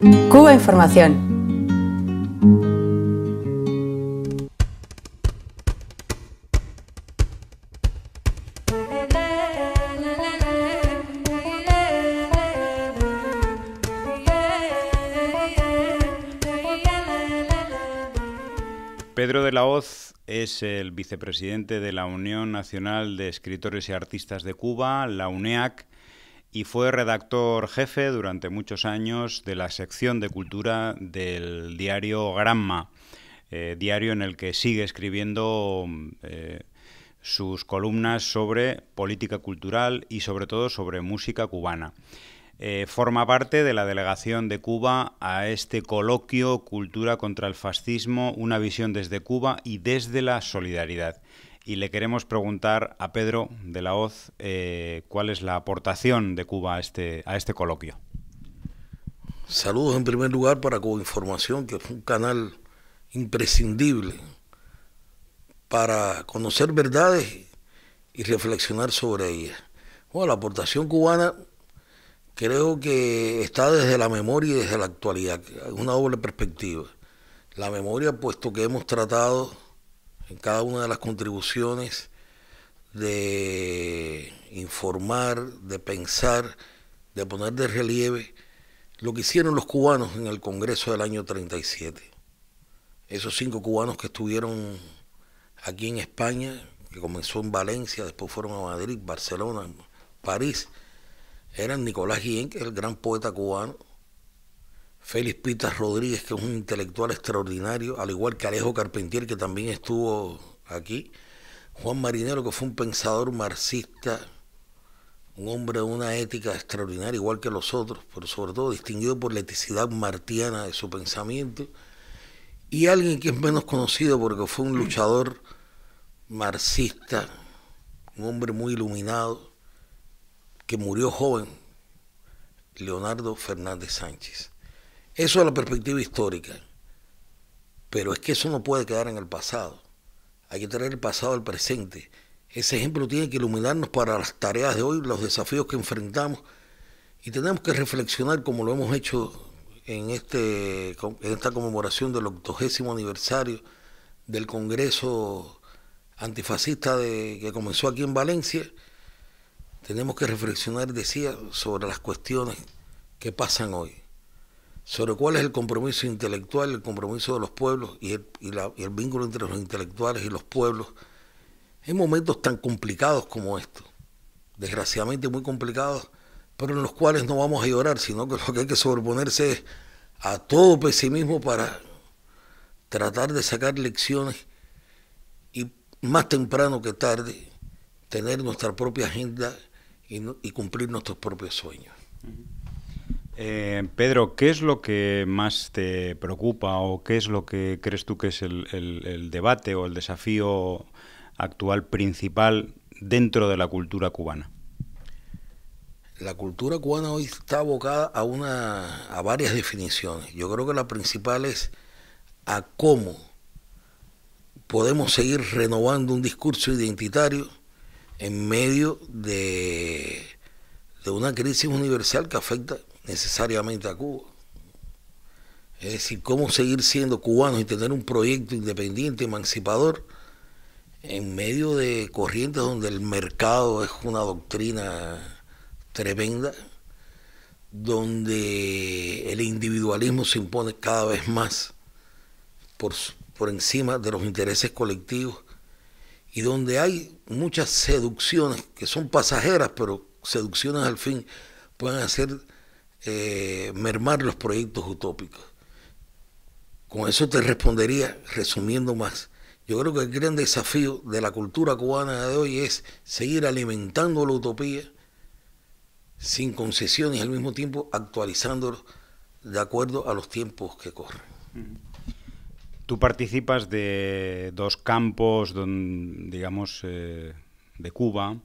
Cuba Información. Pedro de la Hoz es el vicepresidente de la Unión Nacional de Escritores y Artistas de Cuba, la UNEAC y fue redactor jefe durante muchos años de la sección de cultura del diario Granma, eh, diario en el que sigue escribiendo mm, eh, sus columnas sobre política cultural y sobre todo sobre música cubana. Eh, forma parte de la delegación de Cuba a este coloquio Cultura contra el Fascismo, una visión desde Cuba y desde la solidaridad y le queremos preguntar a Pedro de la Hoz eh, cuál es la aportación de Cuba a este, a este coloquio. Saludos en primer lugar para Cuba Información... que es un canal imprescindible para conocer verdades y reflexionar sobre ellas. Bueno, la aportación cubana creo que está desde la memoria y desde la actualidad, una doble perspectiva. La memoria, puesto que hemos tratado cada una de las contribuciones de informar, de pensar, de poner de relieve lo que hicieron los cubanos en el Congreso del año 37. Esos cinco cubanos que estuvieron aquí en España, que comenzó en Valencia, después fueron a Madrid, Barcelona, París, eran Nicolás Guillén, el gran poeta cubano, Félix Pitas Rodríguez, que es un intelectual extraordinario, al igual que Alejo Carpentier, que también estuvo aquí, Juan Marinero, que fue un pensador marxista, un hombre de una ética extraordinaria, igual que los otros, pero sobre todo distinguido por la eticidad martiana de su pensamiento, y alguien que es menos conocido porque fue un luchador marxista, un hombre muy iluminado, que murió joven, Leonardo Fernández Sánchez. Eso es la perspectiva histórica. Pero es que eso no puede quedar en el pasado. Hay que traer el pasado al presente. Ese ejemplo tiene que iluminarnos para las tareas de hoy, los desafíos que enfrentamos. Y tenemos que reflexionar como lo hemos hecho en, este, esta conmemoración del octogésimo aniversario del Congreso antifascista de, que comenzó aquí en Valencia, tenemos que reflexionar, decía, sobre las cuestiones que pasan hoy sobre cuál es el compromiso intelectual, el compromiso de los pueblos y el, vínculo entre los intelectuales y los pueblos en momentos tan complicados como estos, desgraciadamente muy complicados, pero en los cuales no vamos a llorar, sino que lo que hay que sobreponerse es a todo pesimismo para tratar de sacar lecciones y más temprano que tarde tener nuestra propia agenda y, cumplir nuestros propios sueños. Eh, Pedro, ¿qué es lo que más te preocupa o qué es lo que crees tú que es el, debate o el desafío actual principal dentro de la cultura cubana? La cultura cubana hoy está abocada a una a varias definiciones. Yo creo que la principal es a cómo podemos seguir renovando un discurso identitario en medio de, de una crisis universal que afecta necesariamente a Cuba. Es decir, cómo seguir siendo cubanos y tener un proyecto independiente, emancipador, en medio de corrientes donde el mercado es una doctrina tremenda, donde el individualismo se impone cada vez más por, encima de los intereses colectivos y donde hay muchas seducciones que son pasajeras, pero seducciones al fin pueden hacer eh, mermar los proyectos utópicos. Con eso te respondería, resumiendo más, yo creo que el gran desafío de la cultura cubana de hoy es seguir alimentando la utopía sin concesiones y al mismo tiempo actualizándolo de acuerdo a los tiempos que corren. Tú participas de dos campos, digamos, eh, de Cuba,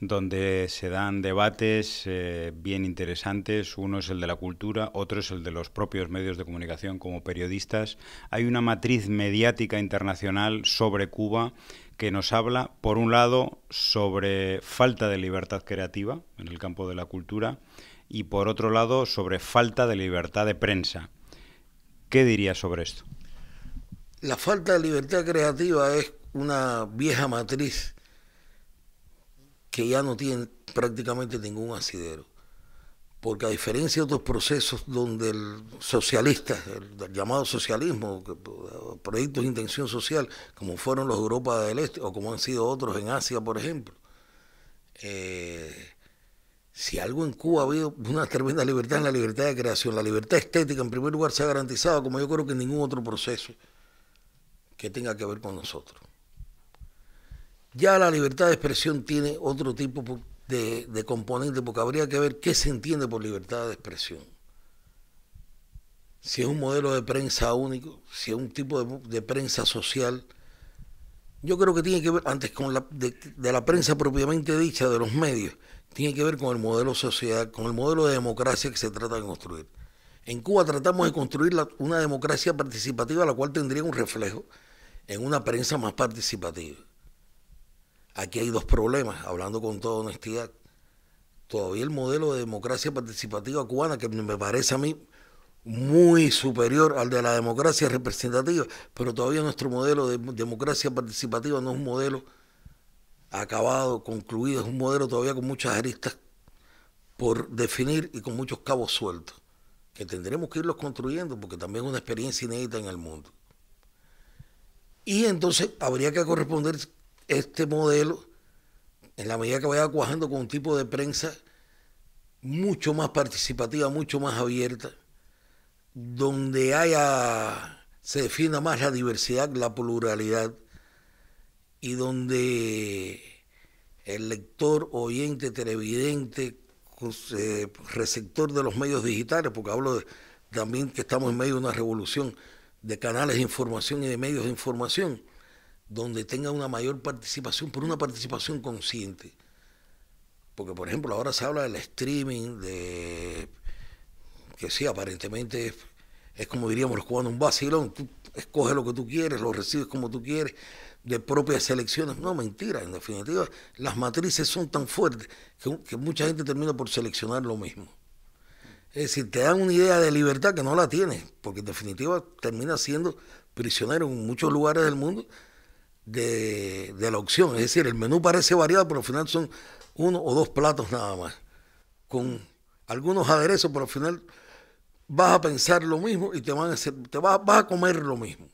donde se dan debates eh, bien interesantes. Uno es el de la cultura, otro es el de los propios medios de comunicación como periodistas. Hay una matriz mediática internacional sobre Cuba que nos habla, por un lado, sobre falta de libertad creativa en el campo de la cultura y, por otro lado, sobre falta de libertad de prensa. ¿Qué dirías sobre esto? La falta de libertad creativa es una vieja matriz que ya no tienen prácticamente ningún asidero. Porque a diferencia de otros procesos donde el socialista, el, llamado socialismo, proyectos de intención social, como fueron los de Europa del Este o como han sido otros en Asia, por ejemplo, eh, si algo en Cuba ha habido una tremenda libertad, en la libertad de creación. La libertad estética, en primer lugar, se ha garantizado, como yo creo que en ningún otro proceso que tenga que ver con nosotros. Ya la libertad de expresión tiene otro tipo de, componente, porque habría que ver qué se entiende por libertad de expresión. Si es un modelo de prensa único, si es un tipo de, prensa social. Yo creo que tiene que ver, antes con la, de, la prensa propiamente dicha, de los medios, tiene que ver con el modelo social, con el modelo de democracia que se trata de construir. En Cuba tratamos de construir una democracia participativa, la cual tendría un reflejo en una prensa más participativa. Aquí hay dos problemas, hablando con toda honestidad. Todavía el modelo de democracia participativa cubana, que me parece a mí muy superior al de la democracia representativa, pero todavía nuestro modelo de democracia participativa no es un modelo acabado, concluido, es un modelo todavía con muchas aristas por definir y con muchos cabos sueltos, que tendremos que irlos construyendo porque también es una experiencia inédita en el mundo. Y entonces habría que corresponder este modelo, en la medida que vaya cuajando con un tipo de prensa mucho más participativa, mucho más abierta, donde haya, se defina más la diversidad, la pluralidad, y donde el lector, oyente, televidente, eh, receptor de los medios digitales, porque hablo también que estamos en medio de una revolución de canales de información y de medios de información, donde tenga una mayor participación, ...por una participación consciente. Porque, por ejemplo, ahora se habla del streaming, de que sí, aparentemente es, como diríamos los cubanos, un vacilón. Tú escoges lo que tú quieres, lo recibes como tú quieres, de propias selecciones. No, mentira, en definitiva, las matrices son tan fuertes que, que mucha gente termina por seleccionar lo mismo. Es decir, te dan una idea de libertad que no la tienes, porque en definitiva termina siendo prisionero en muchos lugares del mundo de, la opción. Es decir, el menú parece variado, pero al final son uno o dos platos nada más. Con algunos aderezos, pero al final vas a pensar lo mismo y te, van a hacer, te vas, a comer lo mismo.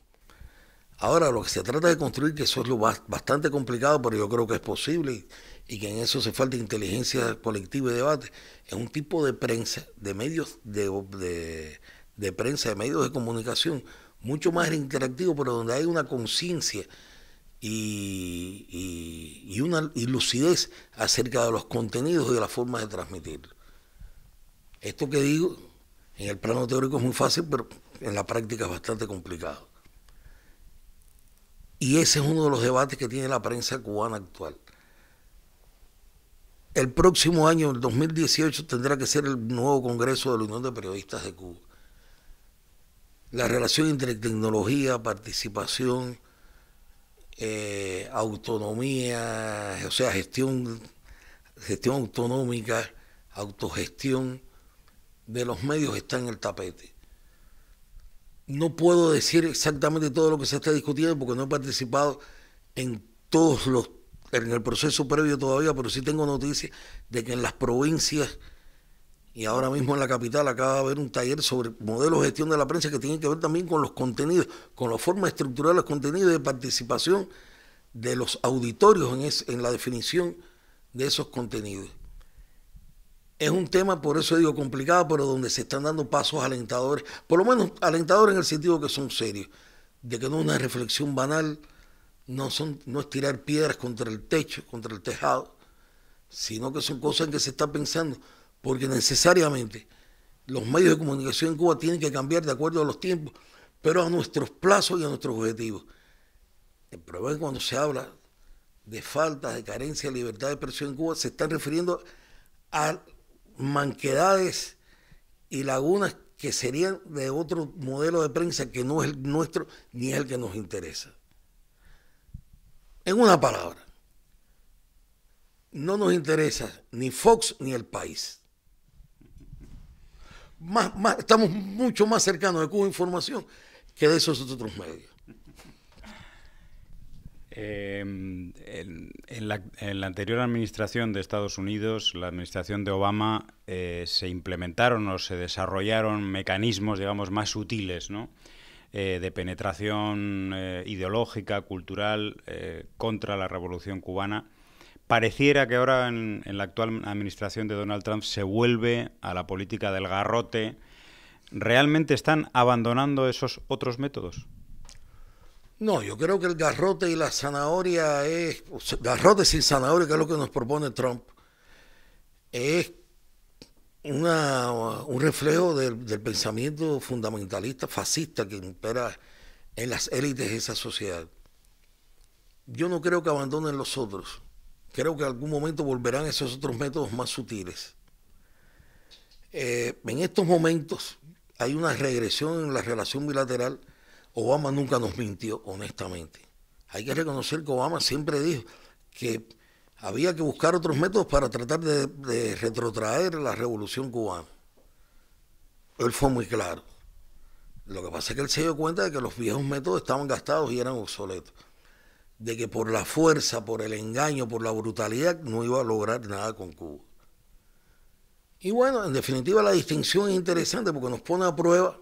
Ahora, lo que se trata de construir, que eso es lo bastante complicado, pero yo creo que es posible y que en eso se falta inteligencia colectiva y debate, es un tipo de prensa, de medios de, de prensa, de medios de comunicación, mucho más interactivo, pero donde hay una conciencia y, una lucidez acerca de los contenidos y de las formas de transmitirlo. Esto que digo, en el plano teórico es muy fácil, pero en la práctica es bastante complicado. Y ese es uno de los debates que tiene la prensa cubana actual. El próximo año, el 2018, tendrá que ser el nuevo Congreso de la Unión de Periodistas de Cuba. La relación entre tecnología, participación, eh, autonomía, o sea, gestión, gestión autonómica, autogestión de los medios está en el tapete. No puedo decir exactamente todo lo que se está discutiendo porque no he participado en todos los en el proceso previo todavía, pero sí tengo noticias de que en las provincias y ahora mismo en la capital acaba de haber un taller sobre modelos de gestión de la prensa que tiene que ver también con los contenidos, con la forma estructural de los contenidos de participación de los auditorios en, la definición de esos contenidos. Es un tema, por eso digo, complicado, pero donde se están dando pasos alentadores, por lo menos alentadores en el sentido que son serios, de que no es una reflexión banal, no, son, no es tirar piedras contra el techo, contra el tejado, sino que son cosas en que se está pensando porque necesariamente los medios de comunicación en Cuba tienen que cambiar de acuerdo a los tiempos, pero a nuestros plazos y a nuestros objetivos. El problema es cuando se habla de faltas, de carencia de libertad de expresión en Cuba, se están refiriendo a manquedades y lagunas que serían de otro modelo de prensa que no es el nuestro ni es el que nos interesa. En una palabra, no nos interesa ni Fox ni el país más, estamos mucho más cercanos de Cuba Información que de esos otros medios. Em, en, la, anterior administración de Estados Unidos, la administración de Obama, eh, se implementaron o se desarrollaron mecanismos, digamos, más sutiles, eh, de penetración eh, ideológica, cultural, contra la revolución cubana, Pareciera que ahora en, la actual administración de Donald Trump se vuelve a la política del garrote. ¿Realmente están abandonando esos otros métodos? No, yo creo que el garrote y la zanahoria es. garrote sin zanahoria, que es lo que nos propone Trump, es una, un reflejo del pensamiento fundamentalista fascista que impera en las élites de esa sociedad. Yo no creo que abandonen los otros. Creo que en algún momento volverán esos otros métodos más sutiles. Eh, en estos momentos hay una regresión en la relación bilateral. Obama nunca nos mintió, honestamente. Hay que reconocer que Obama siempre dijo que había que buscar otros métodos para tratar de retrotraer la revolución cubana. Él fue muy claro. Lo que pasa es que él se dio cuenta de que los viejos métodos estaban gastados y eran obsoletos de que por la fuerza, por el engaño, por la brutalidad, no iba a lograr nada con Cuba. Y bueno, en definitiva la distinción es interesante porque nos pone a prueba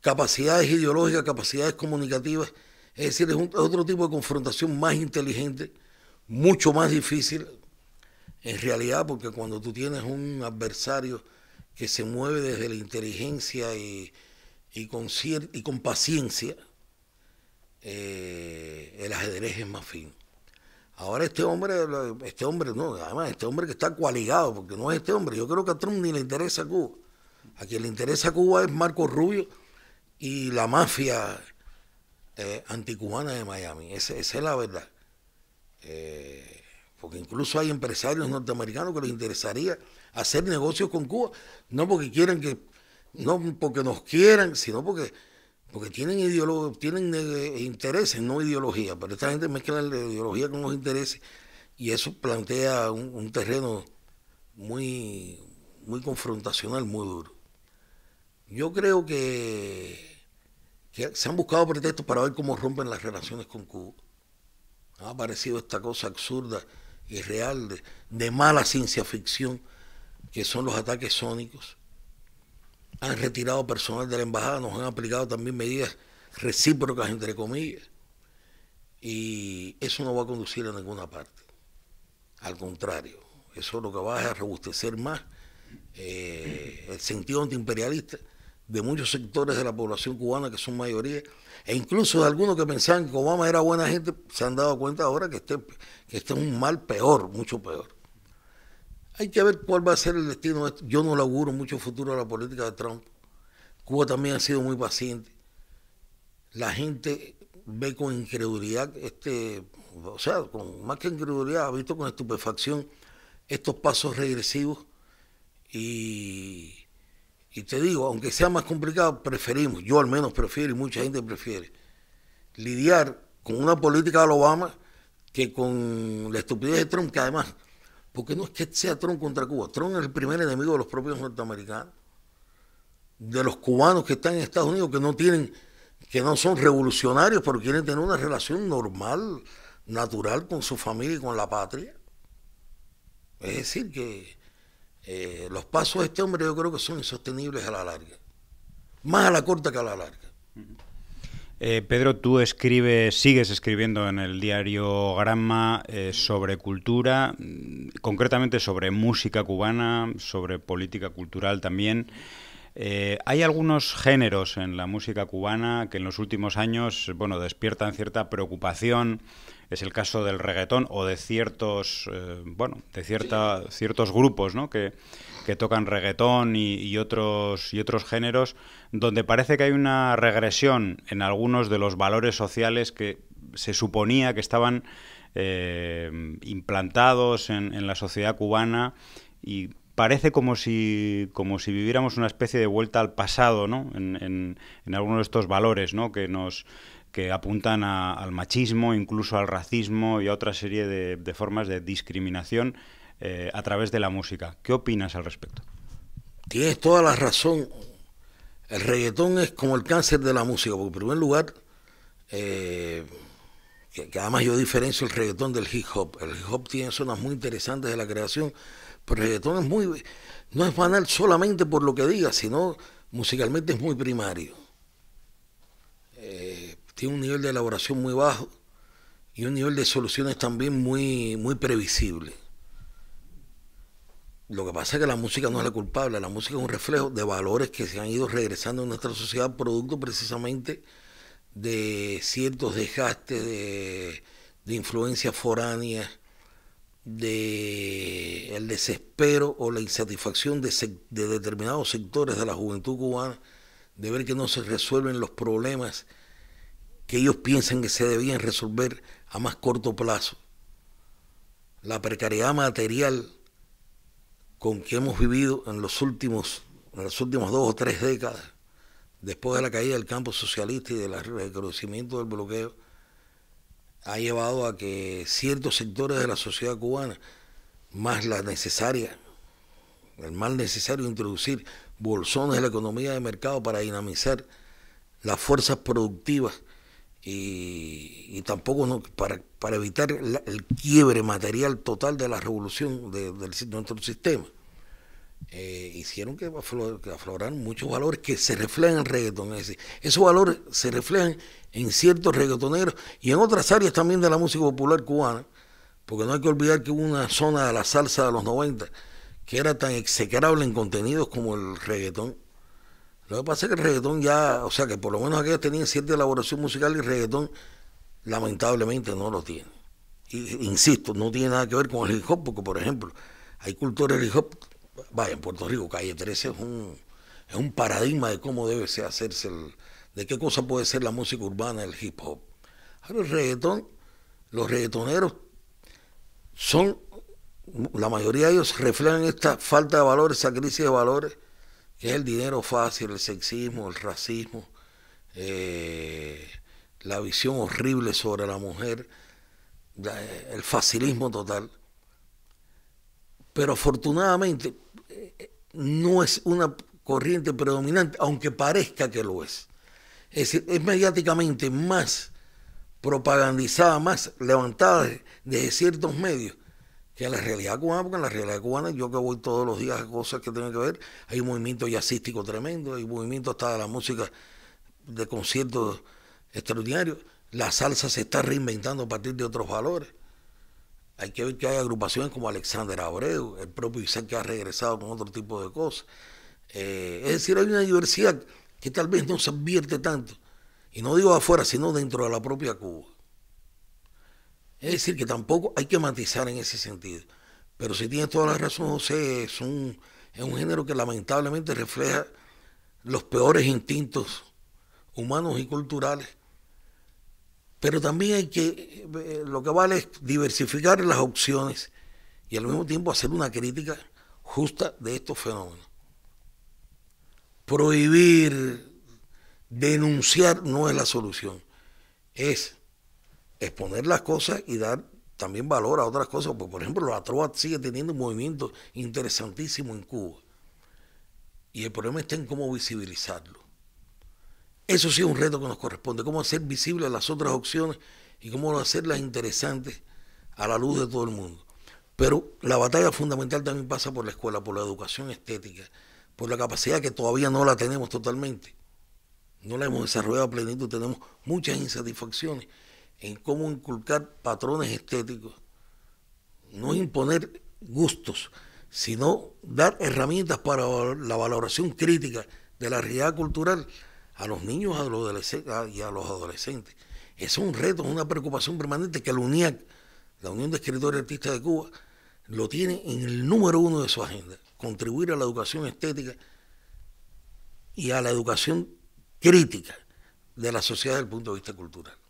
capacidades ideológicas, capacidades comunicativas, es decir, es, otro tipo de confrontación más inteligente, mucho más difícil en realidad, porque cuando tú tienes un adversario que se mueve desde la inteligencia y, y con paciencia, eh, el ajedrez es más fino. Ahora este hombre, este hombre no, además este hombre que está cualigado, porque no es este hombre, yo creo que a Trump ni le interesa a Cuba. A quien le interesa a Cuba es Marco Rubio y la mafia eh, anticubana de Miami, esa, es la verdad. Eh, porque incluso hay empresarios norteamericanos que les interesaría hacer negocios con Cuba, no porque quieran que, no porque nos quieran, sino porque porque tienen, tienen eh, intereses, no ideología, pero esta gente mezcla la ideología con los intereses y eso plantea un, terreno muy, muy confrontacional, muy duro. Yo creo que, se han buscado pretextos para ver cómo rompen las relaciones con Cuba. Ha aparecido esta cosa absurda y real de mala ciencia ficción, que son los ataques sónicos han retirado personal de la embajada, nos han aplicado también medidas recíprocas, entre comillas. Y eso no va a conducir a ninguna parte. Al contrario, eso lo que va a robustecer más eh, el sentido antiimperialista de muchos sectores de la población cubana que son mayoría, e incluso de algunos que pensaban que Obama era buena gente, se han dado cuenta ahora que este, que este es un mal peor, mucho peor. Hay que ver cuál va a ser el destino. Yo no le auguro mucho futuro a la política de Trump. Cuba también ha sido muy paciente. La gente ve con incredulidad, este, o sea, con más que incredulidad, ha visto con estupefacción estos pasos regresivos. Y, y te digo, aunque sea más complicado, preferimos, yo al menos prefiero y mucha gente prefiere, lidiar con una política de Obama que con la estupidez de Trump, que además porque no es que sea Trump contra Cuba. Trump es el primer enemigo de los propios norteamericanos, de los cubanos que están en Estados Unidos, que no tienen, que no son revolucionarios, pero quieren tener una relación normal, natural con su familia y con la patria. Es decir, que eh, los pasos de este hombre yo creo que son insostenibles a la larga. Más a la corta que a la larga. Eh, Pedro, tú escribes, sigues escribiendo en el diario Gramma eh, sobre cultura, mm, concretamente sobre música cubana, sobre política cultural también. Eh, hay algunos géneros en la música cubana que en los últimos años, bueno, despiertan cierta preocupación es el caso del reggaetón o de ciertos, eh, bueno, de cierta, ciertos grupos ¿no? que, que tocan reggaetón y, otros, y otros géneros, donde parece que hay una regresión en algunos de los valores sociales que se suponía que estaban eh, implantados en, la sociedad cubana y parece como si, como si viviéramos una especie de vuelta al pasado ¿no? en, en, en algunos de estos valores ¿no? que nos que apuntan al machismo, incluso al racismo y a otra serie de, formas de discriminación eh, a través de la música. ¿Qué opinas al respecto? Tienes toda la razón. El reggaetón es como el cáncer de la música, porque en primer lugar, eh, que, además yo diferencio el reggaetón del hip hop. El hip hop tiene zonas muy interesantes de la creación, pero el reggaetón es muy, no es banal solamente por lo que diga, sino musicalmente es muy primario tiene un nivel de elaboración muy bajo y un nivel de soluciones también muy, muy previsible. Lo que pasa es que la música no es la culpable, la música es un reflejo de valores que se han ido regresando en nuestra sociedad, producto precisamente de ciertos desgastes, de, influencias foráneas, de el desespero o la insatisfacción de, de determinados sectores de la juventud cubana, de ver que no se resuelven los problemas que ellos piensan que se debían resolver a más corto plazo. La precariedad material con que hemos vivido en, los últimos, en las últimas dos o tres décadas, después de la caída del campo socialista y del reconocimiento del bloqueo, ha llevado a que ciertos sectores de la sociedad cubana, más la necesaria, el mal necesario introducir bolsones en la economía de mercado para dinamizar las fuerzas productivas y, tampoco no, para, para evitar el quiebre material total de la revolución de, nuestro sistema. Eh, hicieron que, que, afloraran muchos valores que se reflejan en reggaetón. Es decir, esos valores se reflejan en ciertos reggaetoneros y en otras áreas también de la música popular cubana, porque no hay que olvidar que hubo una zona de la salsa de los 90 que era tan execrable en contenidos como el reggaetón, lo que pasa es que el reggaetón ya, o sea, que por lo menos aquellos tenían cierta elaboración musical y el reggaetón lamentablemente no lo tiene. insisto, no tiene nada que ver con el hip hop, porque por ejemplo, hay cultores del hip hop, vaya, en Puerto Rico, calle 13 es un, paradigma de cómo debe ser hacerse el, de qué cosa puede ser la música urbana, el hip hop. Ahora el reggaetón, los reggaetoneros son, la mayoría de ellos reflejan esta falta de valores, esa crisis de valores es el dinero fácil, el sexismo, el racismo, eh, la visión horrible sobre la mujer, el facilismo total. Pero afortunadamente eh, no es una corriente predominante, aunque parezca que lo es. Es es mediáticamente más propagandizada, más levantada desde ciertos medios que la realidad cubana, porque en la realidad cubana, yo que voy todos los días a cosas que tienen que ver, hay un movimiento jazzístico tremendo, hay un movimiento hasta de la música de conciertos extraordinarios. La salsa se está reinventando a partir de otros valores. Hay que ver que hay agrupaciones como Alexander Abreu, el propio Isaac que ha regresado con otro tipo de cosas. Eh, es decir, hay una diversidad que tal vez no se advierte tanto. Y no digo afuera, sino dentro de la propia Cuba. Es decir, que tampoco hay que matizar en ese sentido. Pero si tienes toda la razón, José, es un, género que lamentablemente refleja los peores instintos humanos y culturales. Pero también hay que, eh, lo que vale es diversificar las opciones y al mismo tiempo hacer una crítica justa de estos fenómenos. Prohibir, denunciar no es la solución, es exponer las cosas y dar también valor a otras cosas, porque por ejemplo la trova sigue teniendo un movimiento interesantísimo en Cuba. Y el problema está en cómo visibilizarlo. Eso sí es un reto que nos corresponde, cómo hacer visibles las otras opciones y cómo hacerlas interesantes a la luz de todo el mundo. Pero la batalla fundamental también pasa por la escuela, por la educación estética, por la capacidad que todavía no la tenemos totalmente. No la hemos desarrollado a plenitud, tenemos muchas insatisfacciones en cómo inculcar patrones estéticos, no imponer gustos, sino dar herramientas para la valoración crítica de la realidad cultural a los niños a los y a los adolescentes. es un reto, es una preocupación permanente que la UNIAC, la Unión de Escritores y Artistas de Cuba, lo tiene en el número uno de su agenda, contribuir a la educación estética y a la educación crítica de la sociedad desde el punto de vista cultural.